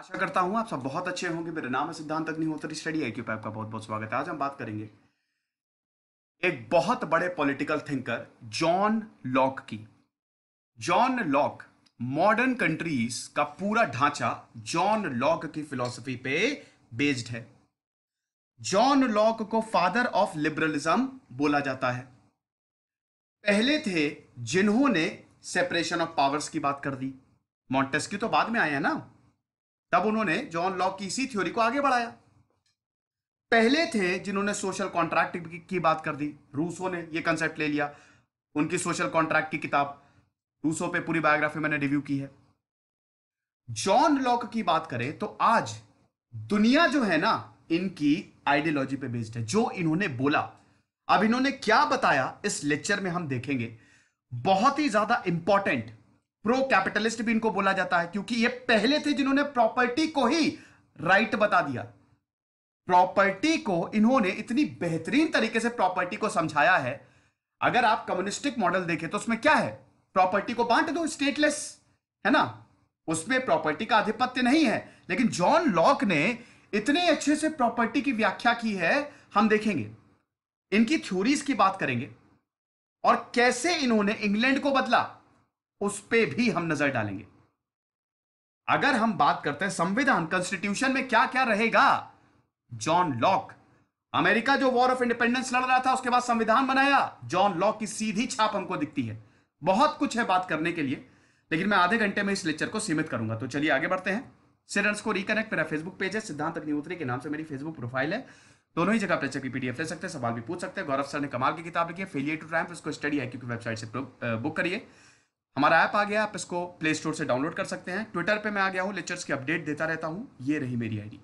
आशा करता हूँ आप सब बहुत अच्छे होंगे मेरा नाम है सिद्धांत अग्निहोत्री स्टडी आई पैप का बहुत बहुत स्वागत है आज हम बात करेंगे एक बहुत बड़े पॉलिटिकल थिंकर जॉन लॉक की जॉन लॉक मॉडर्न कंट्रीज का पूरा ढांचा जॉन लॉक की फिलॉसफी पे बेस्ड है जॉन लॉक को फादर ऑफ लिबरलिज्म बोला जाता है पहले थे जिन्होंने सेपरेशन ऑफ पावर्स की बात कर दी मॉन्टेस्क्यू तो बाद में आया ना तब उन्होंने जॉन लॉक की इसी थ्योरी को आगे बढ़ाया पहले थे जिन्होंने सोशल कॉन्ट्रैक्ट की बात कर दी रूसो ने यह कंसेप्ट ले लिया उनकी सोशल कॉन्ट्रैक्ट की किताब रूसो पे पूरी बायोग्राफी मैंने रिव्यू की है जॉन लॉक की बात करें तो आज दुनिया जो है ना इनकी आइडियोलॉजी पे बेस्ड है जो इन्होंने बोला अब इन्होंने क्या बताया इस लेक्चर में हम देखेंगे बहुत ही ज्यादा इंपॉर्टेंट प्रो कैपिटलिस्ट भी इनको बोला जाता है क्योंकि ये पहले थे जिन्होंने प्रॉपर्टी को ही राइट बता दिया प्रॉपर्टी को इन्होंने इतनी बेहतरीन तरीके से प्रॉपर्टी को समझाया है अगर आप कम्युनिस्टिक मॉडल देखें तो उसमें क्या है प्रॉपर्टी को बांट दो स्टेटलेस है ना उसमें प्रॉपर्टी का आधिपत्य नहीं है लेकिन जॉन लॉक ने इतने अच्छे से प्रॉपर्टी की व्याख्या की है हम देखेंगे इनकी थ्योरीज की बात करेंगे और कैसे इन्होंने इंग्लैंड को बदला उस पर भी हम नजर डालेंगे अगर हम बात करते हैं संविधान कॉन्स्टिट्यूशन में क्या क्या रहेगा जॉन लॉक अमेरिका जो वॉर ऑफ इंडिपेंडेंस लड़ रहा था उसके बाद संविधान बनाया जॉन लॉक की सीधी छाप हमको दिखती है बहुत कुछ है बात करने के लिए लेकिन मैं आधे घंटे में इस लेक्चर को सीमित करूंगा तो चलिए आगे बढ़ते हैं सिडर्स को रिकनेक्ट मेरा फेसबुक पेज है सिद्धांत अग्निहोत्री के नाम से मेरी फेसबुक प्रोफाइल है दोनों ही जगह पर चेक पीडीएफ ले सकते हैं सवाल भी पूछ सकते हैं गौरव सर ने कमाल की किताब लिखी है फेलियर टू ट्राइम उसको स्टडी है क्योंकि वेबसाइट से बुक करिए हमारा ऐप आ गया आप इसको प्ले स्टोर से डाउनलोड कर सकते हैं ट्विटर पे मैं आ गया हूँ लेक्चर्स की अपडेट देता रहता हूँ ये रही मेरी आईडी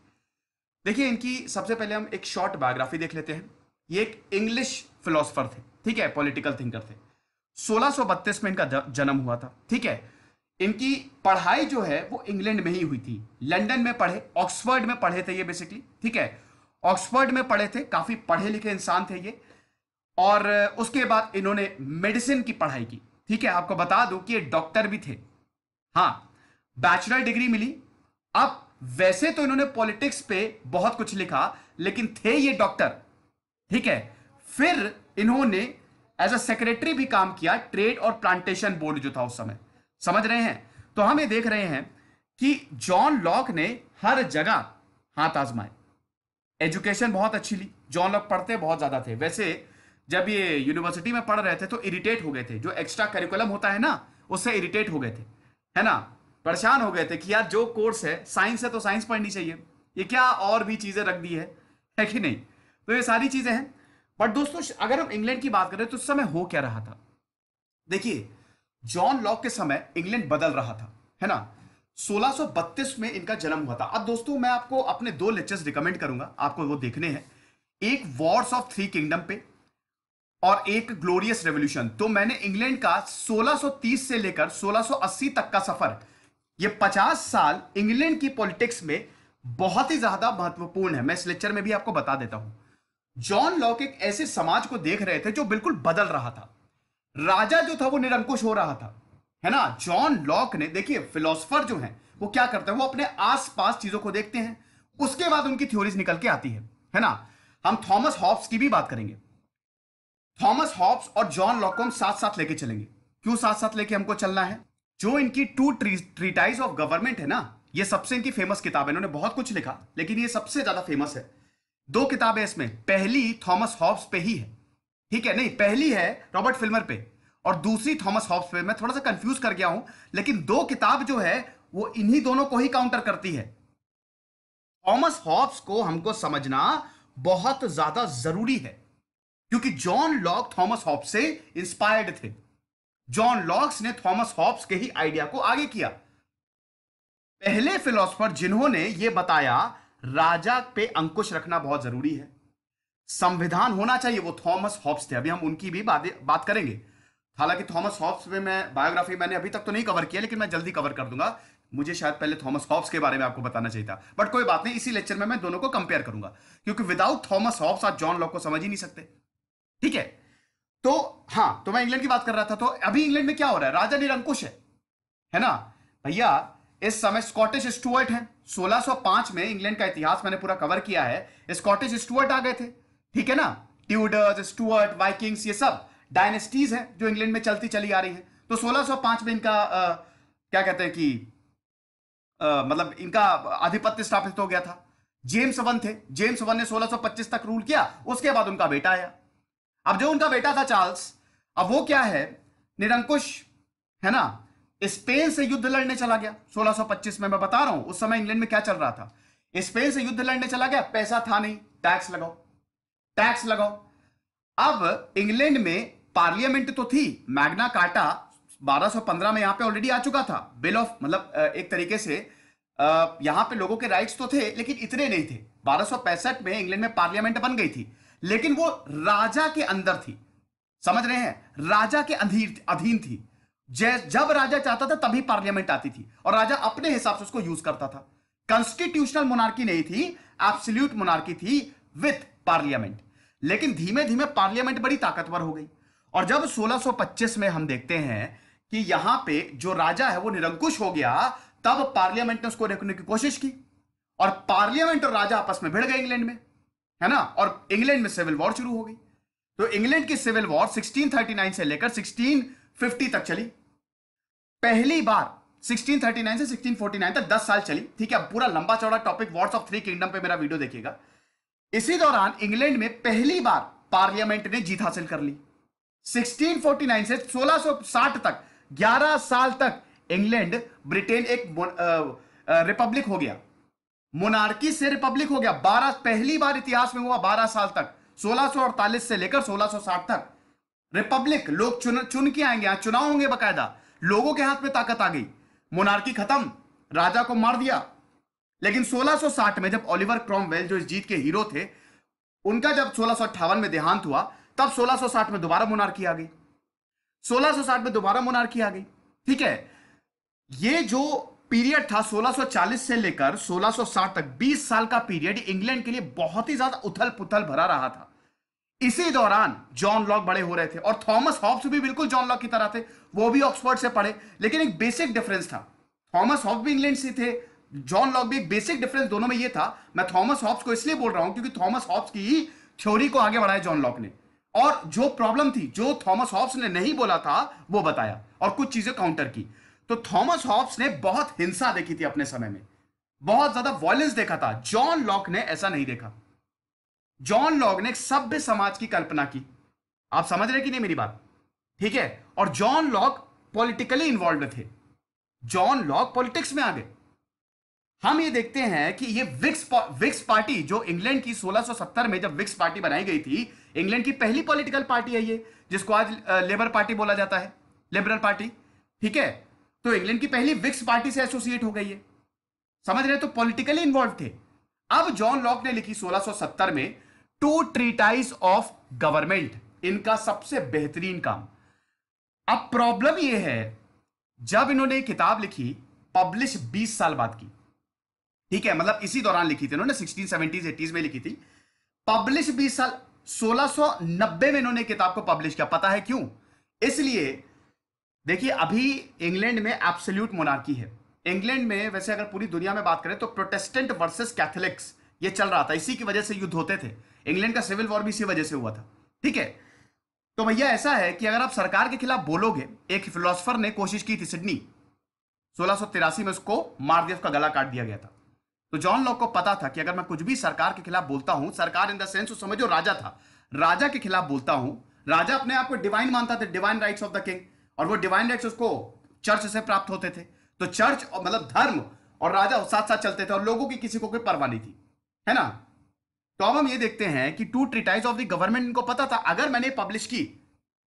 देखिए इनकी सबसे पहले हम एक शॉर्ट बायोग्राफी देख लेते हैं ये एक इंग्लिश फिलोसफर थे ठीक है पॉलिटिकल थिंकर थे सोलह में इनका जन्म हुआ था ठीक है इनकी पढ़ाई जो है वो इंग्लैंड में ही हुई थी लंडन में पढ़े ऑक्सफर्ड में पढ़े थे ये बेसिकली ठीक है ऑक्सफर्ड में पढ़े थे काफी पढ़े लिखे इंसान थे ये और उसके बाद इन्होंने मेडिसिन की पढ़ाई की ठीक है आपको बता दूं कि ये डॉक्टर भी थे हाँ बैचलर डिग्री मिली अब वैसे तो इन्होंने पॉलिटिक्स पे बहुत कुछ लिखा लेकिन थे ये डॉक्टर ठीक है फिर इन्होंने एज अ सेक्रेटरी भी काम किया ट्रेड और प्लांटेशन बोर्ड जो था उस समय समझ रहे हैं तो हम ये देख रहे हैं कि जॉन लॉक ने हर जगह हाथ आजमाए एजुकेशन बहुत अच्छी ली जॉन लॉक पढ़ते बहुत ज्यादा थे वैसे जब ये यूनिवर्सिटी में पढ़ रहे थे तो इरिटेट हो गए थे जो एक्स्ट्रा करिकुलम होता है ना उससे इरिटेट हो गए थे है ना परेशान हो गए थे कि यार जो कोर्स है साइंस है तो साइंस पढ़नी चाहिए ये क्या और भी चीज़ें रख दी है है कि नहीं तो ये सारी चीज़ें हैं बट दोस्तों अगर हम इंग्लैंड की बात करें तो उस समय हो क्या रहा था देखिए जॉन लॉक के समय इंग्लैंड बदल रहा था है ना 1632 में इनका जन्म हुआ था अब दोस्तों मैं आपको अपने दो लेक्चर्स रिकमेंड करूंगा आपको वो देखने हैं एक वॉर्स ऑफ थ्री किंगडम पे और एक ग्लोरियस रेवोल्यूशन तो मैंने इंग्लैंड का 1630 से लेकर 1680 तक का सफर ये 50 साल इंग्लैंड की पॉलिटिक्स में बहुत ही ज्यादा महत्वपूर्ण है मैं इस लेक्चर में भी आपको बता देता हूं जॉन लॉक एक ऐसे समाज को देख रहे थे जो बिल्कुल बदल रहा था राजा जो था वो निरंकुश हो रहा था है ना जॉन लॉक ने देखिए फिलोसफर जो है वो क्या करते हैं वो अपने आसपास चीजों को देखते हैं उसके बाद उनकी थ्योरीज निकल के आती है है ना हम थॉमस हॉब्स की भी बात करेंगे थॉमस हॉब्स और जॉन लॉक को हम साथ साथ लेके चलेंगे क्यों साथ साथ लेके हमको चलना है जो इनकी टू ट्रीटाइज ऑफ गवर्नमेंट है ना ये सबसे इनकी फेमस किताब है इन्होंने बहुत कुछ लिखा लेकिन ये सबसे ज्यादा फेमस है दो किताबें इसमें पहली थॉमस हॉब्स पे ही है ठीक है नहीं पहली है रॉबर्ट फिल्मर पे और दूसरी थॉमस हॉब्स पे मैं थोड़ा सा कंफ्यूज कर गया हूं लेकिन दो किताब जो है वो इन्हीं दोनों को ही काउंटर करती है थॉमस हॉब्स को हमको समझना बहुत ज्यादा जरूरी है क्योंकि जॉन लॉक थॉमस हॉब्स से इंस्पायर्ड थे जॉन लॉक्स ने थॉमस हॉब्स के ही आइडिया को आगे किया पहले फिलोसफर जिन्होंने यह बताया राजा पे अंकुश रखना बहुत जरूरी है संविधान होना चाहिए वो थॉमस हॉब्स थे अभी हम उनकी भी बात बात करेंगे हालांकि थॉमस हॉब्स में मैं बायोग्राफी मैंने अभी तक तो नहीं कवर किया लेकिन मैं जल्दी कवर कर दूंगा मुझे शायद पहले थॉमस हॉब्स के बारे में आपको बताना चाहिए था बट कोई बात नहीं इसी लेक्चर में मैं दोनों को कंपेयर करूंगा क्योंकि विदाउट थॉमस हॉब्स आप जॉन लॉक को समझ ही नहीं सकते ठीक है तो हाँ तो मैं इंग्लैंड की बात कर रहा था तो अभी इंग्लैंड में क्या हो रहा है राजा निरंकुश है है ना भैया इस समय स्कॉटिश स्टुअर्ट है 1605 में इंग्लैंड का इतिहास मैंने पूरा कवर किया है स्कॉटिश स्टुअर्ट आ गए थे ठीक है ना ट्यूडर्स स्टुअर्ट वाइकिंग्स ये सब डायनेस्टीज हैं जो इंग्लैंड में चलती चली आ रही है तो 1605 में इनका आ, क्या कहते हैं कि आ, मतलब इनका आधिपत्य स्थापित हो गया था जेम्स वन थे जेम्स वन ने 1625 तक रूल किया उसके बाद उनका बेटा आया अब जो उनका बेटा था चार्ल्स अब वो क्या है निरंकुश है ना स्पेन से युद्ध लड़ने चला गया 1625 में मैं बता रहा हूं उस समय इंग्लैंड में क्या चल रहा था स्पेन से युद्ध लड़ने चला गया पैसा था नहीं टैक्स लगाओ टैक्स लगाओ अब इंग्लैंड में पार्लियामेंट तो थी मैग्ना काटा 1215 में यहां पे ऑलरेडी आ चुका था बिल ऑफ मतलब एक तरीके से यहां पे लोगों के राइट्स तो थे लेकिन इतने नहीं थे बारह में इंग्लैंड में पार्लियामेंट बन गई थी लेकिन वो राजा के अंदर थी समझ रहे हैं राजा के अधीन थी जब राजा चाहता था तभी पार्लियामेंट आती थी और राजा अपने हिसाब से उसको यूज करता था कॉन्स्टिट्यूशनल मोनार्की नहीं थी एब्सोल्यूट मोनार्की थी विथ पार्लियामेंट लेकिन धीमे धीमे पार्लियामेंट बड़ी ताकतवर हो गई और जब 1625 में हम देखते हैं कि यहां पे जो राजा है वो निरंकुश हो गया तब पार्लियामेंट ने उसको रोकने की कोशिश की और पार्लियामेंट और राजा आपस में भिड़ गए इंग्लैंड में है ना और इंग्लैंड में सिविल वॉर शुरू हो गई तो इंग्लैंड की सिविल वॉर 1639 से लेकर 1650 तक चली पहली बार 1639 से 1649 तक 10 साल चली ठीक है अब पूरा लंबा चौड़ा topic wars of three kingdom पे मेरा वीडियो देखिएगा इसी दौरान इंग्लैंड में पहली बार पार्लियामेंट ने जीत हासिल कर ली 1649 से 1660 तक 11 साल तक इंग्लैंड ब्रिटेन एक रिपब्लिक हो गया मोनार्की से रिपब्लिक हो गया बारह पहली बार इतिहास में हुआ बारह साल तक सोलह से लेकर सोलह तक रिपब्लिक लोग चुन चुन के आएंगे यहां चुनाव होंगे बकायदा लोगों के हाथ में ताकत आ गई मोनार्की खत्म राजा को मार दिया लेकिन 1660 में जब ओलिवर क्रॉमवेल जो इस जीत के हीरो थे उनका जब सोलह में देहांत हुआ तब 1660 में दोबारा मोनार्की आ गई 1660 में दोबारा मोनार्की आ गई ठीक है ये जो पीरियड था 1640 से लेकर 1660 तक 20 साल का पीरियड इंग्लैंड के लिए बहुत ही ज्यादा उथल पुथल भरा रहा था इसी दौरान जॉन लॉक बड़े हो रहे थे और थॉमस हॉब्स भी बिल्कुल जॉन लॉक की तरह थे वो भी ऑक्सफोर्ड से पढ़े लेकिन एक बेसिक डिफरेंस था थॉमस हॉब्स भी इंग्लैंड से थे जॉन लॉक भी एक बेसिक डिफरेंस दोनों में ये था मैं थॉमस हॉब्स को इसलिए बोल रहा हूं क्योंकि थॉमस हॉब्स की ही थ्योरी को आगे बढ़ाया जॉन लॉक ने और जो प्रॉब्लम थी जो थॉमस हॉब्स ने नहीं बोला था वो बताया और कुछ चीजें काउंटर की तो थॉमस हॉब्स ने बहुत हिंसा देखी थी अपने समय में बहुत ज्यादा वॉयलेंस देखा था जॉन लॉक ने ऐसा नहीं देखा जॉन लॉक ने सभ्य समाज की कल्पना की आप समझ रहे कि नहीं मेरी बात ठीक है और जॉन लॉक पॉलिटिकली इन्वॉल्व थे जॉन लॉक पॉलिटिक्स में आ गए हम ये देखते हैं कि ये विक्स विक्स पार्टी जो इंग्लैंड की 1670 में जब विक्स पार्टी बनाई गई थी इंग्लैंड की पहली पॉलिटिकल पार्टी है ये जिसको आज लेबर पार्टी बोला जाता है लिबरल पार्टी ठीक है तो इंग्लैंड की पहली विक्स पार्टी से एसोसिएट हो गई है समझ रहे तो पॉलिटिकली इन्वॉल्व थे अब जॉन लॉक ने लिखी 1670 में टू ट्रीटाइज ऑफ गवर्नमेंट इनका सबसे बेहतरीन काम अब प्रॉब्लम यह है जब इन्होंने किताब लिखी पब्लिश 20 साल बाद की ठीक है मतलब इसी दौरान लिखी थी इन्होंने सिक्सटीन सेवेंटीज एटीज में लिखी थी पब्लिश 20 साल 1690 में इन्होंने किताब को पब्लिश किया पता है क्यों इसलिए देखिए अभी इंग्लैंड में एब्सोल्यूट मोनार्की है इंग्लैंड में वैसे अगर पूरी दुनिया में बात करें तो प्रोटेस्टेंट वर्सेस कैथोलिक्स ये चल रहा था इसी की वजह से युद्ध होते थे इंग्लैंड का सिविल वॉर भी इसी वजह से हुआ था ठीक है तो भैया ऐसा है कि अगर आप सरकार के खिलाफ बोलोगे एक फिलोसफर ने कोशिश की थी सिडनी सोलह में उसको मार्दियफ का गला काट दिया गया था तो जॉन लॉक को पता था कि अगर मैं कुछ भी सरकार के खिलाफ बोलता हूं सरकार इन द सेंस समझो राजा था राजा के खिलाफ बोलता हूं राजा अपने आप को डिवाइन मानता था divine rights of the king और वो डिवाइन राइट्स उसको चर्च से प्राप्त होते थे तो चर्च और मतलब धर्म और राजा साथ साथ चलते थे और लोगों की किसी को कोई परवाह नहीं थी है ना तो अब हम ये देखते हैं कि two treatise of the government इनको पता था अगर मैंने पब्लिश की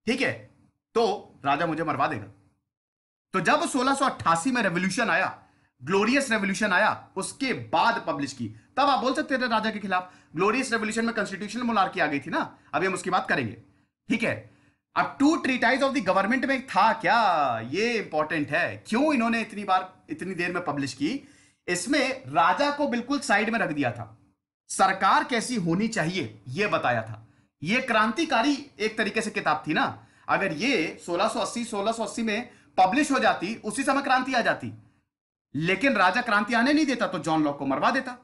ठीक है तो राजा मुझे मरवा देगा तो जब सोलह में रेवोल्यूशन आया ग्लोरियस रेवोल्यूशन आया उसके बाद पब्लिश की तब आप बोल सकते थे राजा के खिलाफ ग्लोरियस रेवोल्यूशन में कॉन्स्टिट्यूशनल मोनार्की आ गई थी ना अभी हम उसकी बात करेंगे ठीक है अब two treatise of the government में था क्या ये इंपॉर्टेंट है क्यों इन्होंने इतनी बार इतनी देर में पब्लिश की इसमें राजा को बिल्कुल साइड में रख दिया था सरकार कैसी होनी चाहिए यह बताया था यह क्रांतिकारी एक तरीके से किताब थी ना अगर ये 1680 1680 में पब्लिश हो जाती उसी समय क्रांति आ जाती लेकिन राजा क्रांति आने नहीं देता तो जॉन लॉक को मरवा देता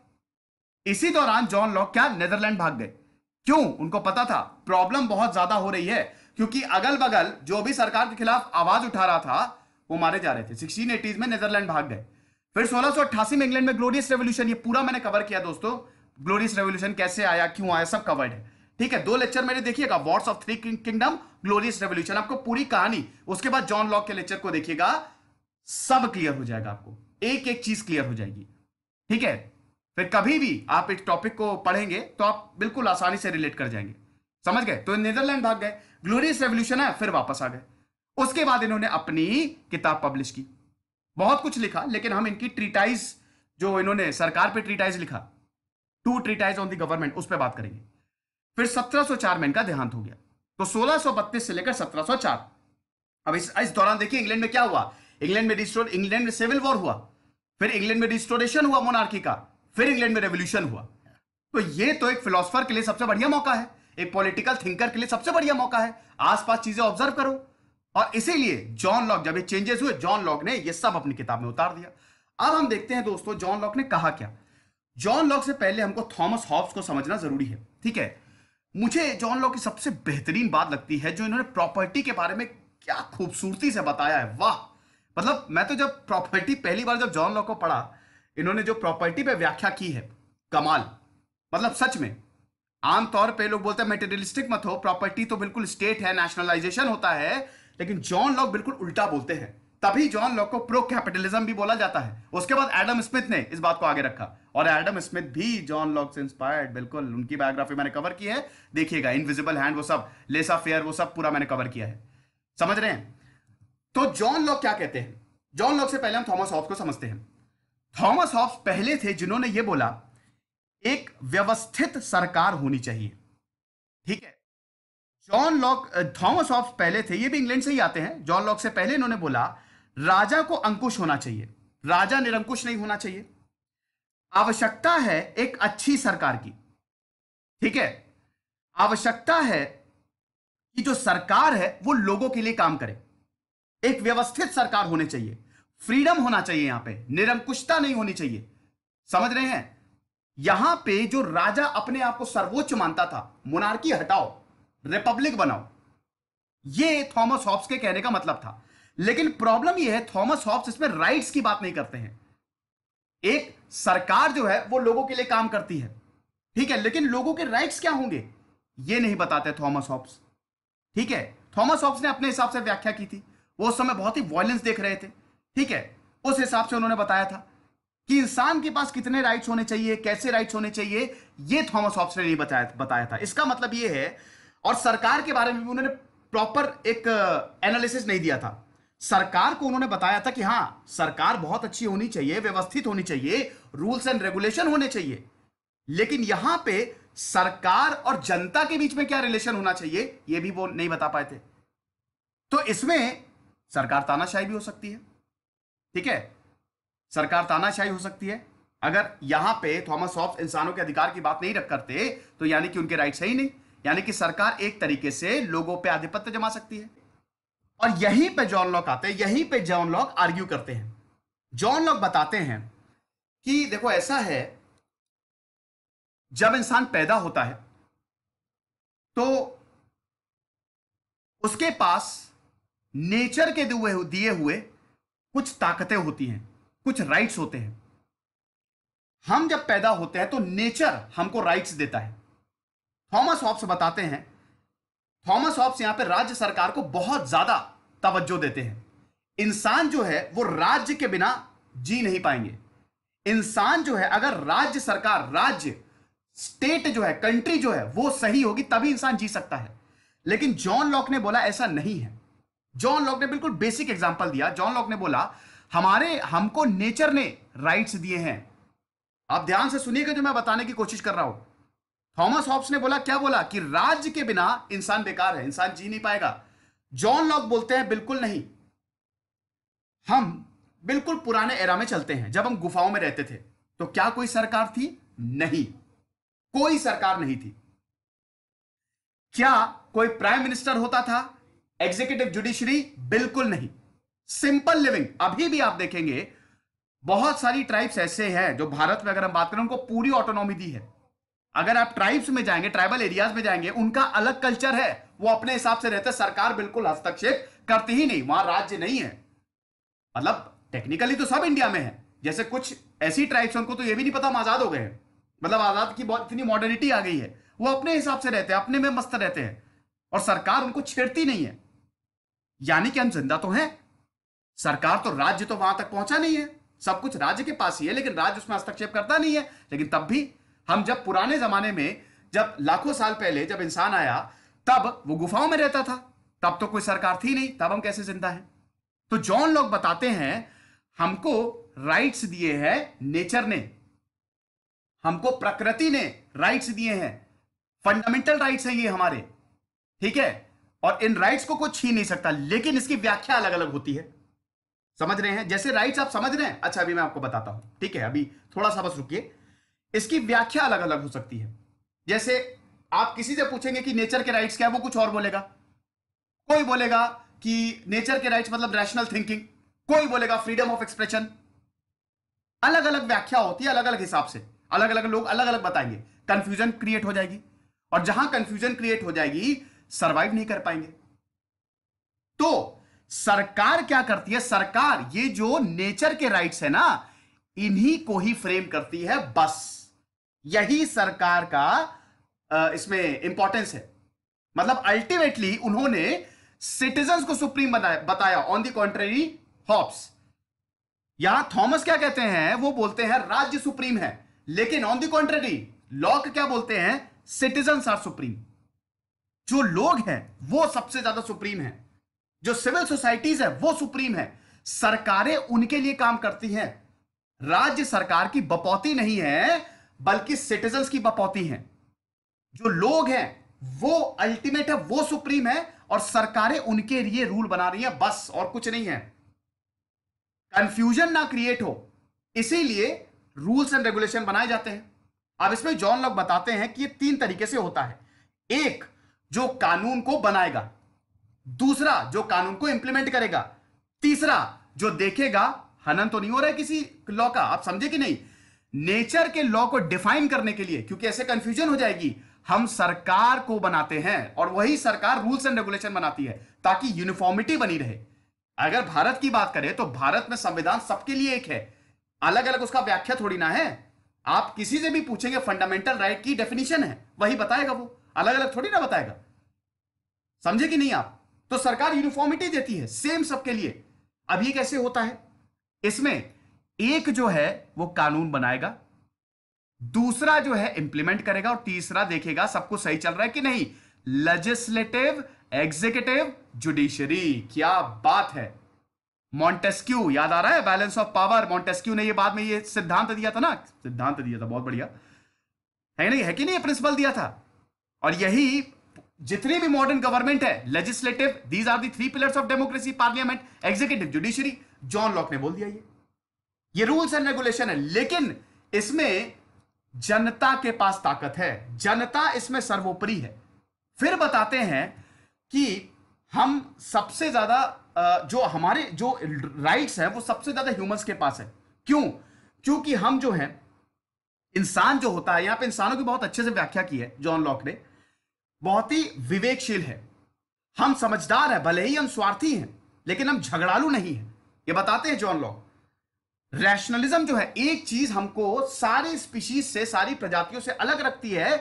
इसी दौरान जॉन लॉक क्या नेदरलैंड भाग गए क्यों उनको पता था प्रॉब्लम बहुत ज्यादा हो रही है क्योंकि अगल बगल जो भी सरकार के खिलाफ आवाज उठा रहा था वो मारे जा रहे थे सिक्सटीन एटीज में नेदरलैंड भाग गए फिर सोलह में इंग्लैंड में ग्लोरियस रेवोल्यूशन ये पूरा मैंने कवर किया दोस्तों ग्लोरियस रेवोल्यूशन कैसे आया क्यों आया सब कवर्ड है ठीक है दो लेक्चर मेरे देखिएगा wars of three kingdom glorious revolution आपको पूरी कहानी उसके बाद जॉन लॉक के लेक्चर को देखिएगा सब क्लियर हो जाएगा आपको एक एक चीज क्लियर हो जाएगी ठीक है फिर कभी भी आप इस टॉपिक को पढ़ेंगे तो आप बिल्कुल आसानी से रिलेट कर जाएंगे समझ गए तो नीदरलैंड भाग गए ग्लोरियस रेवल्यूशन है फिर वापस आ गए उसके बाद इन्होंने अपनी किताब पब्लिश की बहुत कुछ लिखा लेकिन हम इनकी ट्रीटाइज जो इन्होंने सरकार पे ट्रीटाइज लिखा two treatise on the government उस पर बात करेंगे फिर 1704 में इनका देहांत हो गया तो 1632 से लेकर 1704 अब इस, इस दौरान देखिए इंग्लैंड में क्या हुआ इंग्लैंड में रिस्टोर इंग्लैंड में सिविल वॉर हुआ फिर इंग्लैंड में रिस्टोरेशन हुआ मोनार्की का फिर इंग्लैंड में रेवोल्यूशन हुआ तो ये तो एक फिलोसफर के लिए सबसे बढ़िया मौका है एक पॉलिटिकल थिंकर के लिए सबसे बढ़िया मौका है आसपास चीजें ऑब्जर्व करो और इसीलिए जॉन लॉक जब ये चेंजेस हुए जॉन लॉक ने ये सब अपनी किताब में उतार दिया अब हम देखते हैं दोस्तों जॉन लॉक ने कहा क्या जॉन लॉक से पहले हमको थॉमस हॉब्स को समझना जरूरी है ठीक है मुझे जॉन लॉक की सबसे बेहतरीन बात लगती है जो इन्होंने प्रॉपर्टी के बारे में क्या खूबसूरती से बताया है वाह मतलब मैं तो जब प्रॉपर्टी पहली बार जब जॉन लॉक को पढ़ा इन्होंने जो प्रॉपर्टी पे व्याख्या की है कमाल मतलब सच में आमतौर पे लोग बोलते हैं मेटेरियलिस्टिक मत हो प्रॉपर्टी तो बिल्कुल स्टेट है नेशनलाइजेशन होता है लेकिन जॉन लॉक बिल्कुल उल्टा बोलते हैं तभी जॉन लॉक को प्रो कैपिटलिज्म भी बोला जाता है उसके बाद एडम स्मिथ ने इस बात को आगे रखा और एडम स्मिथ भी जॉन लॉक से इंस्पायर्ड बिल्कुल उनकी बायोग्राफी मैंने कवर की है देखिएगा इनविजिबल हैंड वो सब लेसा फेयर वो सब पूरा मैंने कवर किया है समझ रहे हैं तो जॉन लॉक क्या कहते हैं जॉन लॉक से पहले हम थॉमस हॉब्स को समझते हैं थॉमस हॉब्स पहले थे जिन्होंने ये बोला एक व्यवस्थित सरकार होनी चाहिए ठीक है जॉन लॉक थॉमस ऑफ पहले थे ये भी इंग्लैंड से ही आते हैं जॉन लॉक से पहले इन्होंने बोला राजा को अंकुश होना चाहिए राजा निरंकुश नहीं होना चाहिए आवश्यकता है एक अच्छी सरकार की ठीक है आवश्यकता है कि जो सरकार है वो लोगों के लिए काम करे एक व्यवस्थित सरकार होनी चाहिए फ्रीडम होना चाहिए यहां पे निरंकुशता नहीं होनी चाहिए समझ रहे हैं यहां पे जो राजा अपने आप को सर्वोच्च मानता था मोनार्की हटाओ रिपब्लिक बनाओ ये थॉमस हॉब्स के कहने का मतलब था लेकिन प्रॉब्लम ये है थॉमस हॉब्स इसमें राइट्स की बात नहीं करते हैं एक सरकार जो है वो लोगों के लिए काम करती है ठीक है लेकिन लोगों के राइट्स क्या होंगे ये नहीं बताते थॉमस हॉब्स ठीक है थॉमस हॉब्स ने अपने हिसाब से व्याख्या की थी वो उस समय बहुत ही वॉयलेंस देख रहे थे ठीक है उस हिसाब से उन्होंने बताया था कि इंसान के पास कितने राइट्स होने चाहिए कैसे राइट्स होने चाहिए ये थॉमस हॉब्स ने नहीं बताया बताया था इसका मतलब ये है और सरकार के बारे में भी उन्होंने प्रॉपर एक एनालिसिस uh, नहीं दिया था सरकार को उन्होंने बताया था कि हाँ सरकार बहुत अच्छी होनी चाहिए व्यवस्थित होनी चाहिए रूल्स एंड रेगुलेशन होने चाहिए लेकिन यहां पे सरकार और जनता के बीच में क्या रिलेशन होना चाहिए यह भी वो नहीं बता पाए थे तो इसमें सरकार तानाशाही भी हो सकती है ठीक है सरकार तानाशाही हो सकती है अगर यहां पे थॉमस हॉब्स इंसानों के अधिकार की बात नहीं रख करते तो यानी कि उनके राइट्स है ही नहीं यानी कि सरकार एक तरीके से लोगों पे आधिपत्य जमा सकती है और यहीं पे जॉन लॉक आते हैं यहीं पे जॉन लॉक आर्ग्यू करते हैं जॉन लॉक बताते हैं कि देखो ऐसा है जब इंसान पैदा होता है तो उसके पास नेचर के दिए हुए कुछ ताकतें होती हैं कुछ राइट्स होते हैं हम जब पैदा होते हैं तो नेचर हमको राइट्स देता है थॉमस ऑप्स बताते हैं थॉमस ऑप्स यहां पे राज्य सरकार को बहुत ज्यादा तवज्जो देते हैं इंसान जो है वो राज्य के बिना जी नहीं पाएंगे इंसान जो है अगर राज्य सरकार राज्य स्टेट जो है कंट्री जो है वो सही होगी तभी इंसान जी सकता है लेकिन जॉन लॉक ने बोला ऐसा नहीं है जॉन लॉक ने बिल्कुल बेसिक एग्जांपल दिया जॉन लॉक ने बोला हमारे हमको नेचर ने राइट्स दिए हैं आप ध्यान से सुनिएगा जो मैं बताने की कोशिश कर रहा हूं थॉमस हॉब्स ने बोला क्या बोला कि राज्य के बिना इंसान बेकार है इंसान जी नहीं पाएगा जॉन लॉक बोलते हैं बिल्कुल नहीं हम बिल्कुल पुराने एरा में चलते हैं जब हम गुफाओं में रहते थे तो क्या कोई सरकार थी नहीं कोई सरकार नहीं थी क्या कोई प्राइम मिनिस्टर होता था एग्जीक्यूटिव जुडिशरी बिल्कुल नहीं सिंपल लिविंग अभी भी आप देखेंगे बहुत सारी ट्राइब्स ऐसे हैं जो भारत में अगर हम बात करें उनको पूरी ऑटोनॉमी दी है अगर आप ट्राइब्स में जाएंगे ट्राइबल एरियाज में जाएंगे उनका अलग कल्चर है वो अपने हिसाब से रहते सरकार बिल्कुल हस्तक्षेप करती ही नहीं वहां राज्य नहीं है मतलब टेक्निकली तो सब इंडिया में है जैसे कुछ ऐसी ट्राइब्स उनको तो ये भी नहीं पता हम आजाद हो गए हैं मतलब आजाद की बहुत इतनी मॉडर्निटी आ गई है वो अपने हिसाब से रहते हैं अपने में मस्त रहते हैं और सरकार उनको छेड़ती नहीं है यानी कि हम जिंदा तो हैं सरकार तो राज्य तो वहां तक पहुंचा नहीं है सब कुछ राज्य के पास ही है लेकिन राज्य उसमें हस्तक्षेप करता नहीं है लेकिन तब भी हम जब पुराने जमाने में जब लाखों साल पहले जब इंसान आया तब वो गुफाओं में रहता था तब तो कोई सरकार थी नहीं तब हम कैसे जिंदा हैं तो जॉन लोग बताते हैं हमको राइट्स दिए हैं नेचर ने हमको प्रकृति ने राइट्स दिए हैं फंडामेंटल राइट्स हैं ये हमारे ठीक है और इन राइट्स को कोई छीन नहीं सकता लेकिन इसकी व्याख्या अलग अलग होती है समझ रहे हैं जैसे राइट्स आप समझ रहे हैं अच्छा अभी मैं आपको बताता हूं ठीक है अभी थोड़ा सा बस रुकिए इसकी व्याख्या अलग अलग हो सकती है जैसे आप किसी से पूछेंगे कि नेचर के राइट्स क्या है वो कुछ और बोलेगा कोई बोलेगा कि नेचर के राइट्स मतलब रैशनल थिंकिंग कोई बोलेगा फ्रीडम ऑफ एक्सप्रेशन अलग अलग व्याख्या होती है अलग अलग हिसाब से अलग अलग लोग अलग अलग बताएंगे कंफ्यूजन क्रिएट हो जाएगी और जहां कंफ्यूजन क्रिएट हो जाएगी सर्वाइव नहीं कर पाएंगे तो सरकार क्या करती है सरकार ये जो नेचर के राइट्स है ना इन्हीं को ही फ्रेम करती है बस यही सरकार का इसमें इंपॉर्टेंस है मतलब अल्टीमेटली उन्होंने सिटीजन को सुप्रीम बताया ऑन दी कॉन्ट्रेरी हॉप्स यहां थॉमस क्या कहते हैं वो बोलते हैं राज्य सुप्रीम है लेकिन ऑन दी कॉन्ट्रेरी लॉक क्या बोलते हैं सिटीजन आर सुप्रीम जो लोग हैं वो सबसे ज्यादा सुप्रीम है जो सिविल सोसाइटीज है वो सुप्रीम है सरकारें उनके लिए काम करती हैं राज्य सरकार की बपौती नहीं है बल्कि सिटीजन की बपौती है जो लोग हैं वो अल्टीमेट है वो सुप्रीम है और सरकारें उनके लिए रूल बना रही है बस और कुछ नहीं है कंफ्यूजन ना क्रिएट हो इसीलिए रूल्स एंड रेगुलेशन बनाए जाते हैं अब इसमें जॉन लोग बताते हैं कि ये तीन तरीके से होता है एक जो कानून को बनाएगा दूसरा जो कानून को इंप्लीमेंट करेगा तीसरा जो देखेगा हनन तो नहीं हो रहा है किसी लॉ का आप समझे कि नहीं नेचर के लॉ को डिफाइन करने के लिए क्योंकि ऐसे कंफ्यूजन हो जाएगी हम सरकार को बनाते हैं और वही सरकार रूल्स एंड रेगुलेशन बनाती है ताकि यूनिफॉर्मिटी बनी रहे अगर भारत की बात करें तो भारत में संविधान सबके लिए एक है अलग अलग उसका व्याख्या थोड़ी ना है आप किसी से भी पूछेंगे फंडामेंटल राइट की डेफिनेशन है वही बताएगा वो अलग अलग थोड़ी ना बताएगा समझे कि नहीं आप तो सरकार यूनिफॉर्मिटी देती है सेम सबके लिए अब ये कैसे होता है इसमें एक जो है वो कानून बनाएगा दूसरा जो है इंप्लीमेंट करेगा और तीसरा देखेगा सबको सही चल रहा है कि नहीं लेजिस्लेटिव एग्जीक्यूटिव जुडिशरी क्या बात है मॉन्टेस्क्यू याद आ रहा है बैलेंस ऑफ पावर मॉन्टेस्क्यू ने ये बाद में ये सिद्धांत दिया था ना सिद्धांत दिया था बहुत बढ़िया है नहीं है कि नहीं प्रिंसिपल दिया था और यही जितनी भी मॉडर्न गवर्नमेंट है legislative these are the three pillars of democracy parliament executive judiciary John Locke ने बोल दिया ये ये रूल्स एंड रेगुलेशन है लेकिन इसमें जनता के पास ताकत है जनता इसमें सर्वोपरि है फिर बताते हैं कि हम सबसे ज्यादा जो हमारे जो राइट्स है वो सबसे ज्यादा ह्यूमंस के पास है क्यों क्योंकि हम जो हैं इंसान जो होता है यहां पे इंसानों की बहुत अच्छे से व्याख्या की है जॉन लॉक ने बहुत ही विवेकशील है हम समझदार है भले ही हम स्वार्थी हैं लेकिन हम झगड़ालू नहीं है ये बताते हैं जॉन लॉक रैशनलिज्म जो है एक चीज हमको सारी स्पीशीज से सारी प्रजातियों से अलग रखती है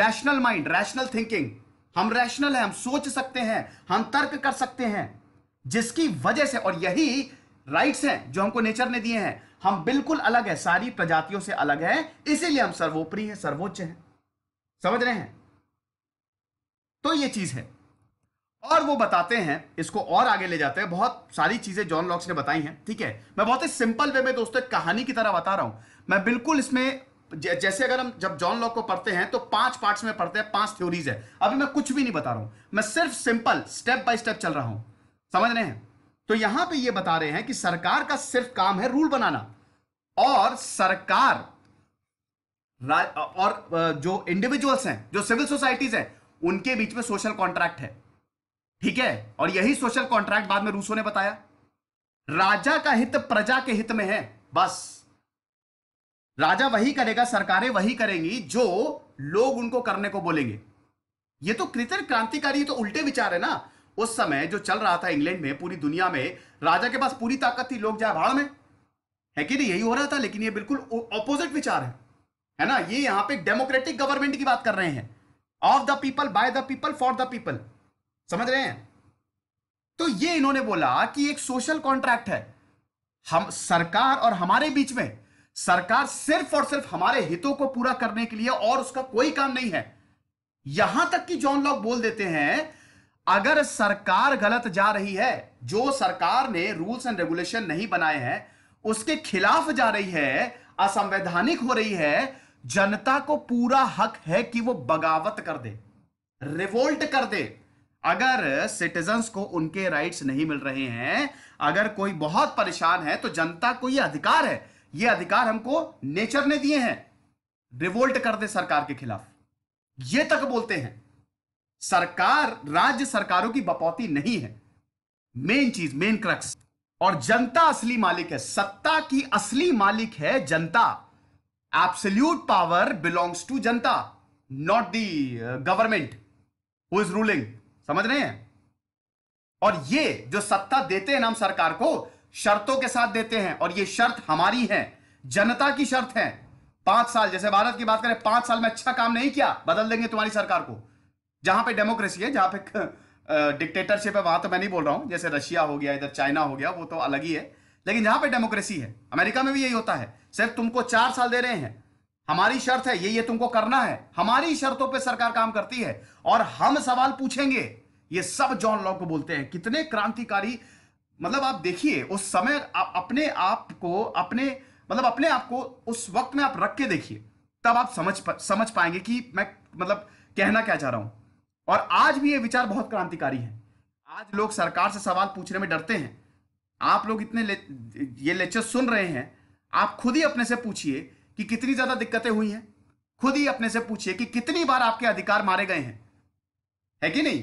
रैशनल माइंड रैशनल थिंकिंग हम रैशनल है हम सोच सकते हैं हम तर्क कर सकते हैं जिसकी वजह से और यही राइट्स हैं जो हमको नेचर ने दिए हैं हम बिल्कुल अलग है सारी प्रजातियों से अलग है इसीलिए हम सर्वोपरि हैं सर्वोच्च हैं समझ रहे हैं तो ये चीज़ है और वो बताते हैं इसको और आगे ले जाते हैं बहुत सारी चीज़ें जॉन लॉक्स ने बताई हैं ठीक है मैं बहुत ही सिंपल वे में दोस्तों एक कहानी की तरह बता रहा हूं मैं बिल्कुल इसमें जैसे अगर हम जब जॉन लॉक को पढ़ते हैं तो पांच पार्ट्स में पढ़ते हैं पांच थ्योरीज है अभी मैं कुछ भी नहीं बता रहा हूं मैं सिर्फ सिंपल स्टेप बाय स्टेप चल रहा हूं समझ रहे हैं तो यहां पे ये बता रहे हैं कि सरकार का सिर्फ काम है रूल बनाना और सरकार और जो इंडिविजुअल्स हैं जो सिविल सोसाइटीज हैं उनके बीच में सोशल कॉन्ट्रैक्ट है ठीक है और यही सोशल कॉन्ट्रैक्ट बाद में रूसो ने बताया राजा का हित प्रजा के हित में है बस राजा वही करेगा सरकारें वही करेंगी जो लोग उनको करने को बोलेंगे ये तो कृतर क्रांतिकारी तो उल्टे विचार है ना उस समय जो चल रहा था इंग्लैंड में पूरी दुनिया में राजा के पास पूरी ताकत थी लोग जाए भाड़ में है कि नहीं यही हो रहा था लेकिन ये बिल्कुल ऑपोजिट विचार है है ना ये यहां पे डेमोक्रेटिक गवर्नमेंट की बात कर रहे हैं of the people by the people for the people समझ रहे हैं तो ये इन्होंने बोला कि एक सोशल कॉन्ट्रैक्ट है हम सरकार और हमारे बीच में सरकार सिर्फ और सिर्फ हमारे हितों को पूरा करने के लिए और उसका कोई काम नहीं है यहां तक कि जॉन लॉक बोल देते हैं अगर सरकार गलत जा रही है जो सरकार ने रूल्स एंड रेगुलेशन नहीं बनाए हैं उसके खिलाफ जा रही है असंवैधानिक हो रही है जनता को पूरा हक है कि वो बगावत कर दे रिवोल्ट कर दे अगर सिटीजन्स को उनके राइट्स नहीं मिल रहे हैं अगर कोई बहुत परेशान है तो जनता को ये अधिकार है ये अधिकार हमको नेचर ने दिए हैं रिवोल्ट कर दे सरकार के खिलाफ ये तक बोलते हैं सरकार राज्य सरकारों की बपौती नहीं है मेन चीज मेन क्रक्स और जनता असली मालिक है सत्ता की असली मालिक है जनता एब्सोल्यूट पावर बिलोंग्स टू जनता not the government who is ruling समझ रहे हैं और ये जो सत्ता देते हैं नाम हम सरकार को शर्तों के साथ देते हैं और ये शर्त हमारी है जनता की शर्त है पांच साल जैसे भारत की बात करें पांच साल में अच्छा काम नहीं किया बदल देंगे तुम्हारी सरकार को जहां पे डेमोक्रेसी है जहां पे डिक्टेटरशिप uh, है वहां तो मैं नहीं बोल रहा हूं जैसे रशिया हो गया इधर चाइना हो गया वो तो अलग ही है लेकिन यहां पे डेमोक्रेसी है अमेरिका में भी यही होता है सिर्फ तुमको चार साल दे रहे हैं हमारी शर्त है ये ये तुमको करना है हमारी शर्तों पे सरकार काम करती है और हम सवाल पूछेंगे ये सब जॉन लॉ को बोलते हैं कितने क्रांतिकारी मतलब आप देखिए उस समय आप अपने आप को अपने मतलब अपने आप को उस वक्त में आप रख के देखिए तब आप समझ समझ पाएंगे कि मैं मतलब कहना क्या चाह रहा हूं और आज भी ये विचार बहुत क्रांतिकारी है आज लोग सरकार से सवाल पूछने में डरते हैं आप लोग इतने ले, ये लेक्चर सुन रहे हैं आप खुद ही अपने से पूछिए कि कितनी ज्यादा दिक्कतें हुई हैं खुद ही अपने से पूछिए कि कितनी बार आपके अधिकार मारे गए हैं है कि नहीं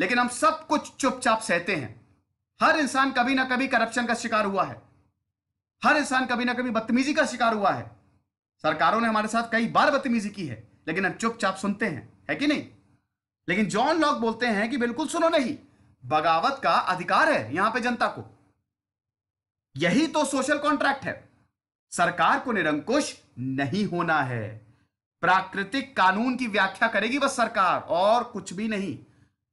लेकिन हम सब कुछ चुपचाप सहते हैं हर इंसान कभी ना कभी करप्शन का शिकार हुआ है हर इंसान कभी ना कभी बदतमीजी का शिकार हुआ है सरकारों ने हमारे साथ कई बार बदतमीजी की है लेकिन हम चुपचाप सुनते हैं है कि नहीं लेकिन जॉन लॉक बोलते हैं कि बिल्कुल सुनो नहीं बगावत का अधिकार है यहां पे जनता को यही तो सोशल कॉन्ट्रैक्ट है सरकार को निरंकुश नहीं होना है प्राकृतिक कानून की व्याख्या करेगी बस सरकार और कुछ भी नहीं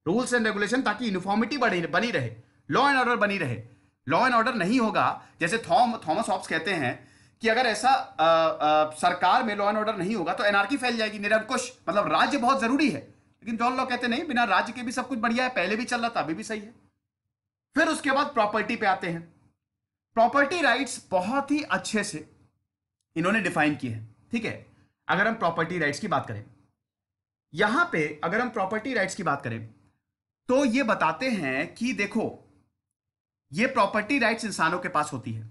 रूल्स एंड रेगुलेशन ताकि यूनिफॉर्मिटी बनी रहे लॉ एंड ऑर्डर बनी रहे लॉ एंड ऑर्डर नहीं होगा जैसे थॉमस हॉब्स कहते हैं कि अगर ऐसा आ, आ, सरकार में लॉ एंड ऑर्डर नहीं होगा तो एनआरकी फैल जाएगी निरंकुश मतलब राज्य बहुत जरूरी है लेकिन जॉन लॉ कहते नहीं बिना राज्य के भी सब कुछ बढ़िया है पहले भी चल रहा था अभी भी सही है फिर उसके बाद प्रॉपर्टी पे आते हैं प्रॉपर्टी राइट्स बहुत ही अच्छे से इन्होंने डिफाइन किए हैं ठीक है अगर हम प्रॉपर्टी राइट्स की बात करें यहां पे अगर हम प्रॉपर्टी राइट्स की बात करें तो ये बताते हैं कि देखो ये प्रॉपर्टी राइट्स इंसानों के पास होती है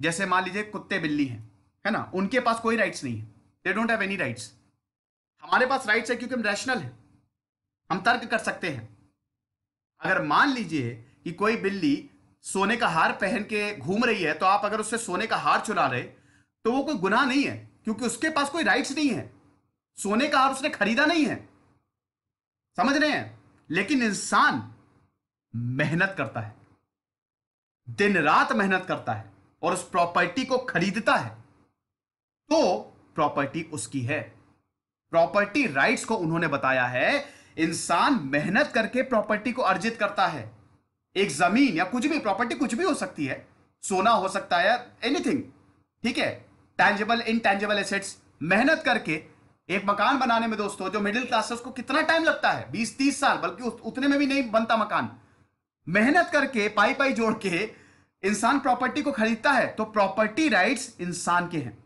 जैसे मान लीजिए कुत्ते बिल्ली हैं है ना उनके पास कोई राइट्स नहीं है they don't have any rights हमारे पास राइट्स है क्योंकि हम रैशनल हैं हम तर्क कर सकते हैं अगर मान लीजिए कि कोई बिल्ली सोने का हार पहन के घूम रही है तो आप अगर उससे सोने का हार चुरा रहे तो वो कोई गुनाह नहीं है क्योंकि उसके पास कोई राइट्स नहीं है सोने का हार उसने खरीदा नहीं है समझ रहे हैं लेकिन इंसान मेहनत करता है दिन रात मेहनत करता है और उस प्रॉपर्टी को खरीदता है तो प्रॉपर्टी उसकी है प्रॉपर्टी राइट्स को उन्होंने बताया है इंसान मेहनत करके प्रॉपर्टी को अर्जित करता है एक जमीन या कुछ भी प्रॉपर्टी कुछ भी हो सकती है सोना हो सकता है एनीथिंग ठीक है टैंजेबल इनटैंजेबल एसेट्स मेहनत करके एक मकान बनाने में दोस्तों जो मिडिल क्लास है उसको कितना टाइम लगता है बीस तीस साल बल्कि उतने में भी नहीं बनता मकान मेहनत करके पाई पाई जोड़ के इंसान प्रॉपर्टी को खरीदता है तो प्रॉपर्टी राइट्स इंसान के हैं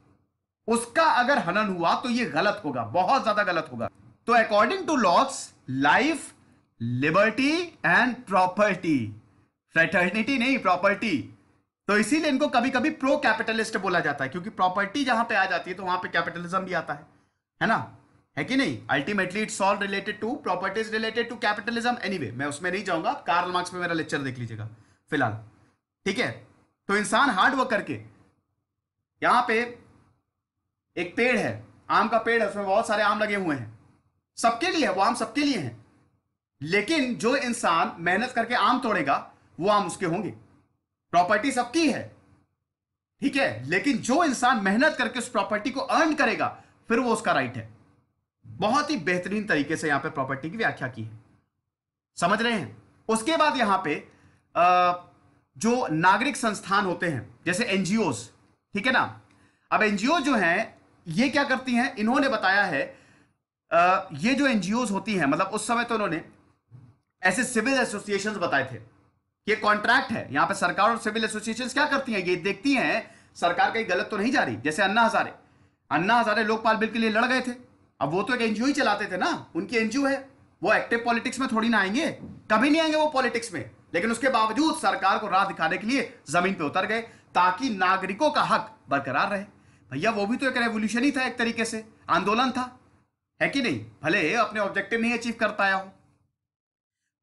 उसका अगर हनन हुआ तो ये गलत होगा बहुत ज्यादा गलत होगा तो according to laws life liberty and property fraternity नहीं प्रॉपर्टी तो इसीलिए इनको कभी कभी प्रो कैपिटलिस्ट बोला जाता है क्योंकि प्रॉपर्टी जहां पे आ जाती है तो वहां पे कैपिटलिज्म भी आता है है ना है कि नहीं ultimately it's all related to properties related to capitalism anyway मैं उसमें नहीं जाऊंगा आप कार्ल मार्क्स में मेरा लेक्चर देख लीजिएगा फिलहाल ठीक है तो इंसान हार्ड वर्क करके यहां पे एक पेड़ है आम का पेड़ है उसमें बहुत सारे आम लगे हुए हैं सबके लिए है वो आम सबके लिए हैं लेकिन जो इंसान मेहनत करके आम तोड़ेगा वो आम उसके होंगे प्रॉपर्टी सबकी है ठीक है लेकिन जो इंसान मेहनत करके उस प्रॉपर्टी को अर्न करेगा फिर वो उसका राइट है बहुत ही बेहतरीन तरीके से यहां पे प्रॉपर्टी की व्याख्या की है समझ रहे हैं उसके बाद यहां पे जो नागरिक संस्थान होते हैं जैसे एनजीओ ठीक है ना अब एनजीओ जो है ये क्या करती हैं इन्होंने बताया है आ, ये जो एनजीओ होती हैं मतलब उस समय तो उन्होंने ऐसे सिविल एसोसिएशन बताए थे ये कॉन्ट्रैक्ट है यहाँ पे सरकार और सिविल एसोसिएशन क्या करती हैं ये देखती हैं सरकार कहीं गलत तो नहीं जा रही जैसे अन्ना हजारे अन्ना हजारे लोकपाल बिल के लिए लड़ गए थे अब वो तो एक एनजीओ ही चलाते थे ना उनकी एनजीओ है वो एक्टिव पॉलिटिक्स में थोड़ी ना आएंगे कभी नहीं आएंगे वो पॉलिटिक्स में लेकिन उसके बावजूद सरकार को राह दिखाने के लिए जमीन पे उतर गए ताकि नागरिकों का हक बरकरार रहे भैया वो भी तो एक रेवोल्यूशन ही था एक तरीके से आंदोलन था है कि नहीं भले अपने ऑब्जेक्टिव नहीं अचीव कर पाया हूं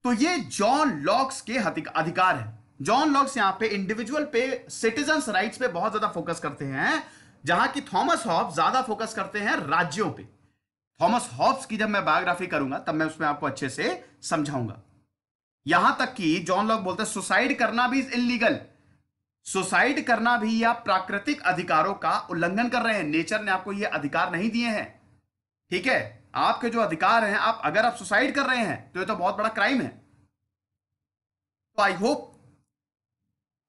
तो ये जॉन लॉक्स के अधिकार है जॉन लॉक्स यहां पे इंडिविजुअल पे सिटीजन राइट्स पे बहुत ज्यादा फोकस करते हैं जहां की थॉमस हॉब्स ज्यादा फोकस करते हैं राज्यों पे थॉमस हॉब्स की जब मैं बायोग्राफी करूंगा तब मैं उसमें आपको अच्छे से समझाऊंगा यहां तक कि जॉन लॉक बोलते हैं सुसाइड करना भी इनलीगल सुसाइड करना भी आप प्राकृतिक अधिकारों का उल्लंघन कर रहे हैं नेचर ने आपको ये अधिकार नहीं दिए हैं ठीक है आपके जो अधिकार हैं आप अगर आप सुसाइड कर रहे हैं तो ये तो बहुत बड़ा क्राइम है तो आई होप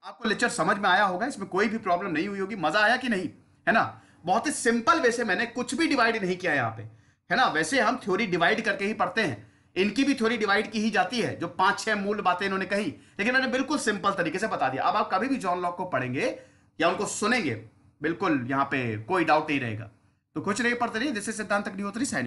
आपको लेक्चर समझ में आया होगा इसमें कोई भी प्रॉब्लम नहीं हुई होगी मजा आया कि नहीं है ना बहुत ही सिंपल वैसे मैंने कुछ भी डिवाइड नहीं किया यहाँ पे है ना वैसे हम थ्योरी डिवाइड करके ही पढ़ते हैं इनकी भी थ्योरी डिवाइड की ही जाती है जो पांच छह मूल बातें इन्होंने कही लेकिन मैंने बिल्कुल सिंपल तरीके से बता दिया अब आप कभी भी जॉन लॉक को पढ़ेंगे या उनको सुनेंगे बिल्कुल यहाँ पे कोई डाउट नहीं रहेगा तो कुछ नहीं पढ़ते नहीं जैसे सिद्धांत अग्निहोत्री साइन